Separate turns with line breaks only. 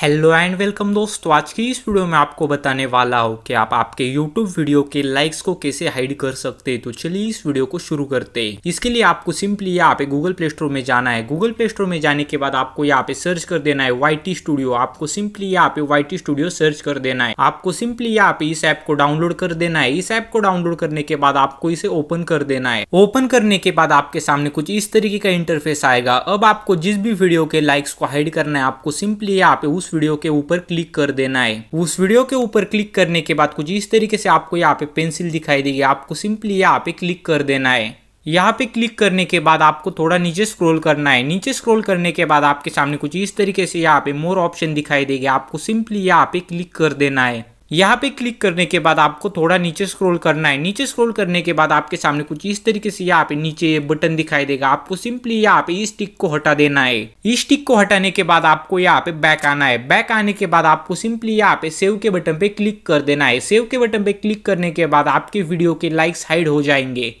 hello and welcome दोस्तों आज की इस वीडियो में आपको बताने वाला हूँ कि आप आपके यूट्यूब वीडियो के लाइक्स को कैसे हाइड कर सकते हैं तो चलिए इस वीडियो को शुरू करते हैं इसके लिए आपको सिंपली यहाँ पे गूगल प्ले स्टोर में जाना है गूगल प्ले स्टोर में जाने के बाद आपको यहाँ पे सर्च कर देना है वाई स्टूडियो आपको सिंपली यहाँ पे वाई स्टूडियो सर्च कर देना है आपको सिंपली यहाँ पे इस ऐप को डाउनलोड कर देना है इस ऐप को डाउनलोड करने के बाद आपको इसे ओपन कर देना है ओपन करने के बाद आपके सामने कुछ इस तरीके का इंटरफेस आएगा अब आपको जिस भी वीडियो के लाइक्स को हाइड करना है आपको सिंपली यहाँ पे उस उस वीडियो के ऊपर क्लिक कर देना है उस वीडियो के ऊपर क्लिक करने के बाद कुछ इस तरीके से आपको यहाँ पे पेंसिल दिखाई देगी आपको सिंपली यहाँ पे क्लिक कर देना है यहाँ पे क्लिक करने के बाद आपको थोड़ा नीचे स्क्रॉल करना है नीचे स्क्रॉल करने के बाद आपके सामने कुछ इस तरीके से यहाँ पे मोर ऑप्शन दिखाई देगी आपको सिंपली यहाँ पे क्लिक कर देना है यहाँ पे क्लिक करने के बाद आपको थोड़ा नीचे स्क्रॉल करना है नीचे स्क्रॉल करने के बाद आपके सामने कुछ इस तरीके से यहाँ पे नीचे ये बटन दिखाई देगा आपको सिंपली यहाँ पे इस टिक को हटा देना है इस टिक को हटाने के बाद आपको यहाँ पे बैक आना है बैक आने के बाद आपको सिंपली यहाँ पे सेव के बटन पे क्लिक कर देना है सेव के बटन पे क्लिक करने के बाद आपके वीडियो के लाइक्स हाइड हो जाएंगे